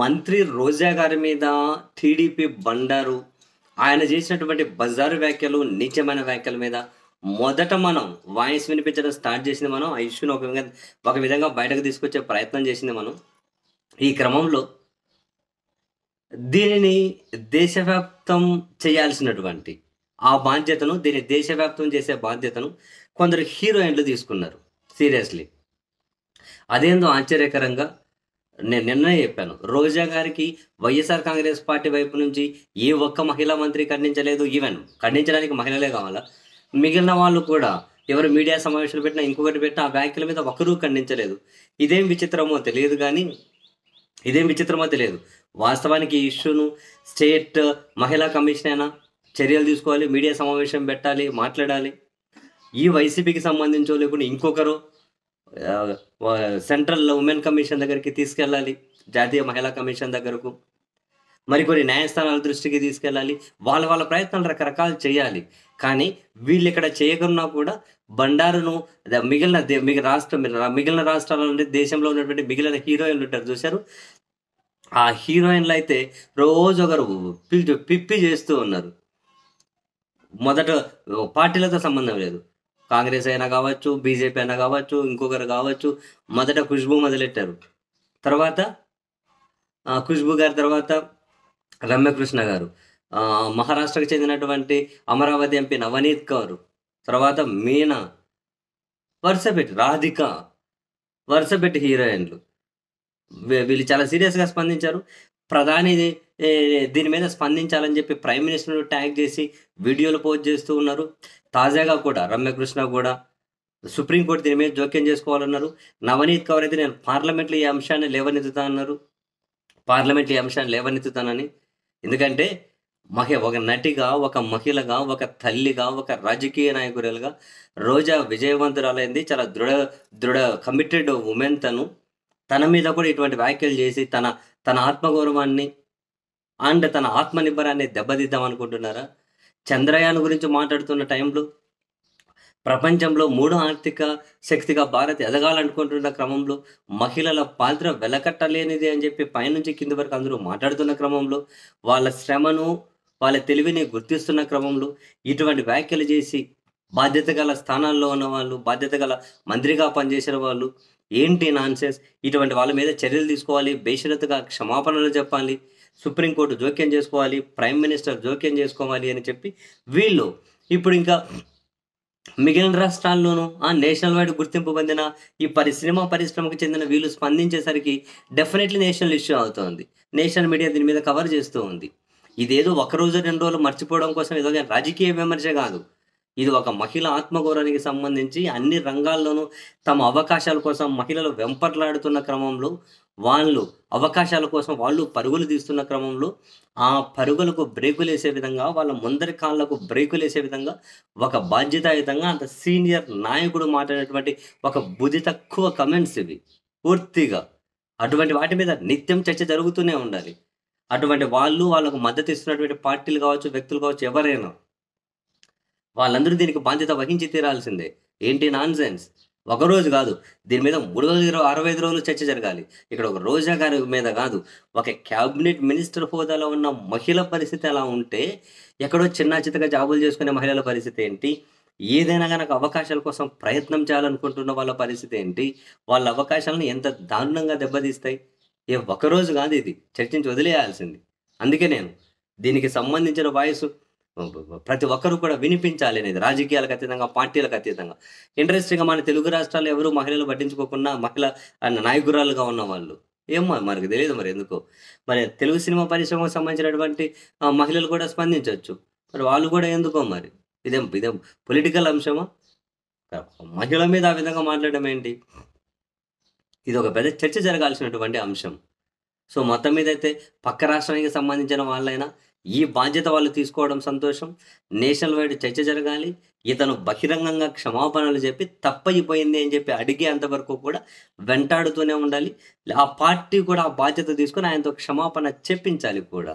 మంత్రి రోజా గారి మీద టీడీపీ బండారు ఆయన చేసినటువంటి బజారు వ్యాఖ్యలు నీచమైన వ్యాఖ్యల మీద మొదట మనం వాయిస్ వినిపించడం స్టార్ట్ చేసింది మనం ఆ ఇష్యూని ఒక విధంగా ఒక విధంగా బయటకు తీసుకొచ్చే ప్రయత్నం చేసింది మనం ఈ క్రమంలో దీనిని దేశవ్యాప్తం చేయాల్సినటువంటి ఆ బాధ్యతను దీన్ని దేశవ్యాప్తం చేసే బాధ్యతను కొందరు హీరోయిన్లు తీసుకున్నారు సీరియస్లీ అదేందో ఆశ్చర్యకరంగా నేను నిన్ననే చెప్పాను రోజా గారికి వైఎస్ఆర్ కాంగ్రెస్ పార్టీ వైపు నుంచి ఏ ఒక్క మహిళా మంత్రి ఖండించలేదు ఈవెన్ ఖండించడానికి మహిళలే కావాలా మిగిలిన వాళ్ళు కూడా ఎవరు మీడియా సమావేశాలు పెట్టినా ఇంకొకటి పెట్టినా ఆ వ్యాఖ్యల మీద ఒకరూ ఖండించలేదు ఇదేం విచిత్రమో తెలియదు కానీ ఇదేం విచిత్రమో తెలియదు వాస్తవానికి ఈ ఇష్యూను స్టేట్ మహిళా కమిషన్ అయినా చర్యలు తీసుకోవాలి మీడియా సమావేశం పెట్టాలి మాట్లాడాలి ఈ వైసీపీకి సంబంధించో లేకుండా ఇంకొకరు సెంట్రల్ ఉమెన్ కమిషన్ దగ్గరికి తీసుకెళ్ళాలి జాతీయ మహిళా కమిషన్ దగ్గరకు మరికొన్ని న్యాయస్థానాల దృష్టికి తీసుకెళ్ళాలి వాళ్ళ వాళ్ళ ప్రయత్నాలు రకరకాలు చేయాలి కానీ వీళ్ళు ఇక్కడ చేయకున్నా కూడా బండారును మిగిలిన మిగిలిన రాష్ట్రం మిగిలిన రాష్ట్రాల నుండి దేశంలో ఉన్నటువంటి మిగిలిన హీరోయిన్లు ఉంటారు చూశారు ఆ హీరోయిన్లు అయితే రోజు ఒకరు పిప్పి చేస్తూ ఉన్నారు మొదట పార్టీలతో సంబంధం లేదు కాంగ్రెస్ అయినా కావచ్చు బీజేపీ అయినా కావచ్చు ఇంకొకరు కావచ్చు మొదట ఖుష్బు మొదలెట్టారు తర్వాత ఖుష్బు గారి తర్వాత రమ్యకృష్ణ గారు మహారాష్ట్రకు చెందినటువంటి అమరావతి ఎంపీ నవనీత్ కౌర్ తర్వాత మీనా వరుసపెట్టి రాధిక వరుసపెట్టి హీరోయిన్లు వీళ్ళు చాలా సీరియస్గా స్పందించారు ప్రధాని దీని మీద స్పందించాలని చెప్పి ప్రైమ్ మినిస్టర్ ట్యాగ్ చేసి వీడియోలు పోస్ట్ చేస్తూ ఉన్నారు తాజాగా కూడా రమ్యకృష్ణ కూడా సుప్రీంకోర్టు దీని మీద జోక్యం చేసుకోవాలన్నారు నవనీత్ కౌర్ అయితే నేను పార్లమెంట్లో ఈ అంశాన్ని లేవనెత్తుతా అన్నారు పార్లమెంట్లో ఈ అంశాన్ని లేవనెత్తుతానని ఎందుకంటే మహి ఒక నటిగా ఒక మహిళగా ఒక తల్లిగా ఒక రాజకీయ నాయకురాలుగా రోజా విజయవంతురాలైంది చాలా దృఢ దృఢ కమిటెడ్ ఉమెన్ తను తన మీద కూడా ఇటువంటి వ్యాఖ్యలు చేసి తన తన ఆత్మగౌరవాన్ని అండ్ తన ఆత్మ నిబ్బరాన్ని దెబ్బతిద్దాం అనుకుంటున్నారా చంద్రయాన్ గురించి మాట్లాడుతున్న టైంలో ప్రపంచంలో మూడో ఆర్థిక శక్తిగా భారత్ ఎదగాలనుకుంటున్న క్రమంలో మహిళల పాత్ర వెలకట్టలేనిది అని చెప్పి పైనుంచి కింది వరకు అందరూ మాట్లాడుతున్న క్రమంలో వాళ్ళ శ్రమను వాళ్ళ తెలివిని గుర్తిస్తున్న క్రమంలో ఇటువంటి వ్యాఖ్యలు చేసి బాధ్యత గల స్థానాల్లో ఉన్న వాళ్ళు బాధ్యత గల మంత్రిగా పనిచేసిన వాళ్ళు ఏంటి నాన్సెన్స్ ఇటువంటి వాళ్ళ మీద చర్యలు తీసుకోవాలి బేషరతుగా క్షమాపణలు చెప్పాలి సుప్రీంకోర్టు జోక్యం చేసుకోవాలి ప్రైమ్ మినిస్టర్ జోక్యం చేసుకోవాలి అని చెప్పి వీళ్ళు ఇప్పుడు ఇంకా మిగిలిన రాష్ట్రాల్లోనూ ఆ నేషనల్ వైడ్ గుర్తింపు పొందిన ఈ పరిశ్రమ పరిశ్రమకు చెందిన వీళ్ళు స్పందించేసరికి డెఫినెట్లీ నేషనల్ ఇష్యూ అవుతుంది నేషనల్ మీడియా దీని మీద కవర్ చేస్తూ ఉంది ఇదేదో ఒక రోజు రెండు రోజులు మర్చిపోవడం కోసం ఏదో రాజకీయ విమర్శ కాదు ఇది ఒక మహిళ ఆత్మగౌరవానికి సంబంధించి అన్ని రంగాల్లోనూ తమ అవకాశాల కోసం మహిళలు వెంపట్లాడుతున్న క్రమంలో వాళ్ళు అవకాశాల కోసం వాళ్ళు పరుగులు తీస్తున్న క్రమంలో ఆ పరుగులకు బ్రేకులు వేసే విధంగా వాళ్ళ ముందరి కాళ్ళకు బ్రేకులు వేసే విధంగా ఒక బాధ్యతాయుతంగా అంత సీనియర్ నాయకుడు మాట్లాడేటువంటి ఒక బుద్ధి తక్కువ కమెంట్స్ ఇవి పూర్తిగా అటువంటి వాటి మీద నిత్యం చర్చ జరుగుతూనే ఉండాలి అటువంటి వాళ్ళు వాళ్ళకు మద్దతు ఇస్తున్నటువంటి పార్టీలు కావచ్చు వ్యక్తులు కావచ్చు ఎవరైనా వాళ్ళందరూ దీనికి బాధ్యత వహించి తీరాల్సిందే ఏంటి నాన్ సెన్స్ ఒకరోజు కాదు దీని మీద మూడు వందల ఇరవై అరవై ఐదు రోజులు చర్చ జరగాలి ఇక్కడ ఒక రోజా గారి మీద కాదు ఒక క్యాబినెట్ మినిస్టర్ హోదాలో ఉన్న మహిళ పరిస్థితి అలా ఉంటే ఎక్కడో చిన్న చితగా జాబులు చేసుకునే మహిళల పరిస్థితి ఏంటి ఏదైనా కనుక అవకాశాల కోసం ప్రయత్నం చేయాలనుకుంటున్న వాళ్ళ పరిస్థితి ఏంటి వాళ్ళ అవకాశాలను ఎంత దారుణంగా దెబ్బతీస్తాయి ఏ ఒకరోజు కాదు ఇది చర్చించి వదిలేయాల్సింది అందుకే నేను దీనికి సంబంధించిన వాయిస్ ప్రతి ఒక్కరూ కూడా వినిపించాలి అనేది రాజకీయాలకు అతీతంగా పార్టీలకు అతీతంగా ఇంట్రెస్టింగ్గా మన తెలుగు రాష్ట్రాలు ఎవరు మహిళలు పట్టించుకోకుండా మహిళ నాయకురాలుగా ఉన్న వాళ్ళు ఏమో మనకు తెలియదు మరి ఎందుకో మరి తెలుగు సినిమా పరిశ్రమకు సంబంధించినటువంటి మహిళలు కూడా స్పందించవచ్చు మరి వాళ్ళు కూడా ఎందుకో మరి ఇదేం ఇదేం పొలిటికల్ అంశమా మహిళల మీద ఆ విధంగా మాట్లాడడం ఏంటి ఇది ఒక పెద్ద చర్చ జరగాల్సినటువంటి అంశం సో మొత్తం మీద అయితే పక్క రాష్ట్రానికి సంబంధించిన వాళ్ళైనా ఈ బాధ్యత వాళ్ళు తీసుకోవడం సంతోషం నేషనల్ వైడ్ చర్చ జరగాలి ఇతను బహిరంగంగా క్షమాపణలు చెప్పి తప్పైపోయింది అని చెప్పి అడిగే అంతవరకు కూడా వెంటాడుతూనే ఉండాలి ఆ పార్టీ కూడా ఆ బాధ్యత తీసుకొని ఆయనతో క్షమాపణ చెప్పించాలి కూడా